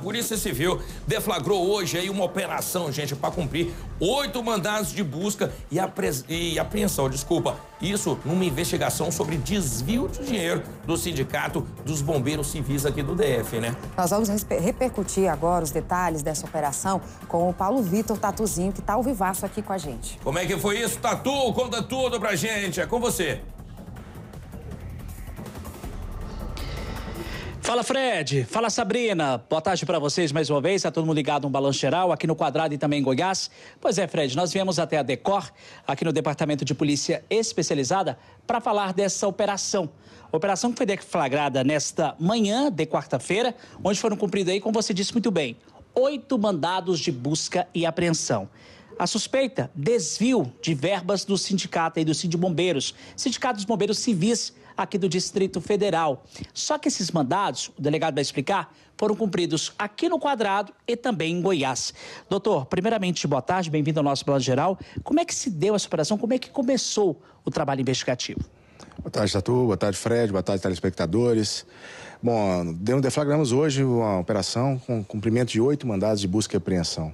Polícia Civil deflagrou hoje aí uma operação, gente, para cumprir oito mandados de busca e, apre... e, apreensão, desculpa. Isso numa investigação sobre desvio de dinheiro do Sindicato dos Bombeiros Civis aqui do DF, né? Nós vamos repercutir agora os detalhes dessa operação com o Paulo Vitor Tatuzinho, que tá ao vivaço aqui com a gente. Como é que foi isso, Tatu? Conta tudo pra gente, é com você. Fala Fred, fala Sabrina. Boa tarde para vocês mais uma vez. Está todo mundo ligado no um Balanço Geral aqui no Quadrado e também em Goiás. Pois é, Fred, nós viemos até a Decor, aqui no Departamento de Polícia Especializada, para falar dessa operação. Operação que foi deflagrada nesta manhã de quarta-feira, onde foram cumpridos aí, como você disse muito bem, oito mandados de busca e apreensão. A suspeita, desvio de verbas do sindicato e do Sindicato Bombeiros, Sindicato dos Bombeiros Civis aqui do Distrito Federal. Só que esses mandados, o delegado vai explicar, foram cumpridos aqui no Quadrado e também em Goiás. Doutor, primeiramente, boa tarde, bem-vindo ao nosso Plano Geral. Como é que se deu essa operação? Como é que começou o trabalho investigativo? Boa tarde, Tatu. Boa tarde, Fred. Boa tarde, telespectadores. Bom, deflagramos hoje uma operação com cumprimento de oito mandados de busca e apreensão.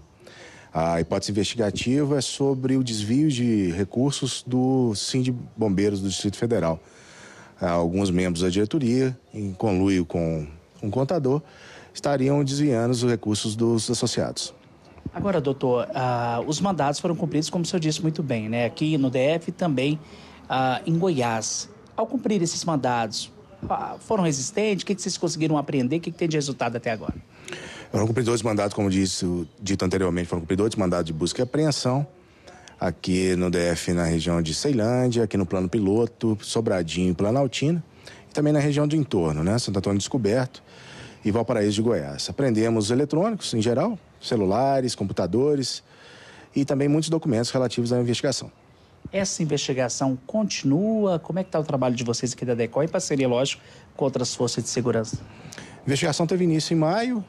A hipótese investigativa é sobre o desvio de recursos do Sind Bombeiros do Distrito Federal alguns membros da diretoria, em conluio com um contador, estariam desviando os recursos dos associados. Agora, doutor, ah, os mandados foram cumpridos, como o senhor disse muito bem, né? aqui no DF e também ah, em Goiás. Ao cumprir esses mandados, ah, foram resistentes? O que, que vocês conseguiram aprender? O que, que tem de resultado até agora? Foram cumpridos dois mandados, como disse, dito anteriormente, foram cumpridos dois mandados de busca e apreensão aqui no DF, na região de Ceilândia, aqui no Plano Piloto, Sobradinho e Planaltina, e também na região do entorno, né? Santo Antônio Descoberto e Valparaíso de Goiás. Aprendemos eletrônicos em geral, celulares, computadores e também muitos documentos relativos à investigação. Essa investigação continua? Como é que está o trabalho de vocês aqui da DECOR em parceria, lógico, com outras forças de segurança? A investigação teve início em maio,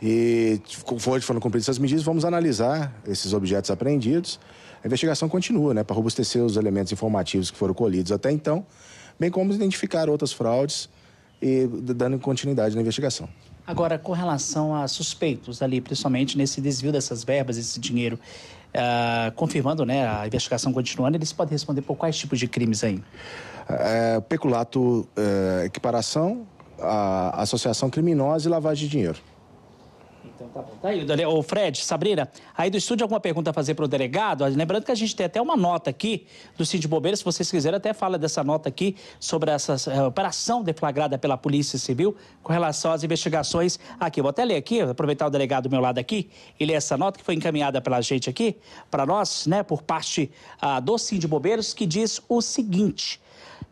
e, conforme foram cumpridas essas medidas, vamos analisar esses objetos apreendidos. A investigação continua, né, para robustecer os elementos informativos que foram colhidos até então, bem como identificar outras fraudes e dando continuidade na investigação. Agora, com relação a suspeitos ali, principalmente nesse desvio dessas verbas, esse dinheiro, uh, confirmando, né, a investigação continuando, eles podem responder por quais tipos de crimes aí? É, peculato, é, equiparação, associação criminosa e lavagem de dinheiro. Então tá bom. Tá aí, o Fred, Sabrina, aí do estúdio alguma pergunta a fazer para o delegado? Lembrando que a gente tem até uma nota aqui do Cid Bombeiros, se vocês quiserem, até fala dessa nota aqui sobre essa eh, operação deflagrada pela Polícia Civil com relação às investigações aqui. Vou até ler aqui, aproveitar o delegado do meu lado aqui e ler essa nota que foi encaminhada pela gente aqui, para nós, né, por parte ah, do Cid Bobeiros, que diz o seguinte,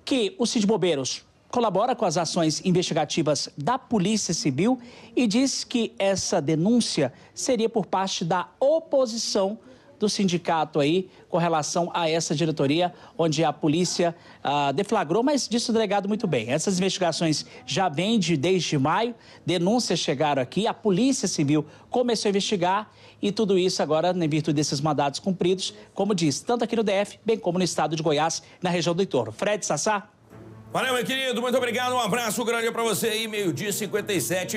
que o Cid Bobeiros colabora com as ações investigativas da Polícia Civil e diz que essa denúncia seria por parte da oposição do sindicato aí com relação a essa diretoria, onde a polícia ah, deflagrou, mas disse o delegado muito bem. Essas investigações já vêm de, desde maio, denúncias chegaram aqui, a Polícia Civil começou a investigar e tudo isso agora, em virtude desses mandados cumpridos, como diz, tanto aqui no DF, bem como no estado de Goiás, na região do entorno. Fred Sassá. Valeu, meu querido. Muito obrigado. Um abraço grande para você aí. Meio-dia 57.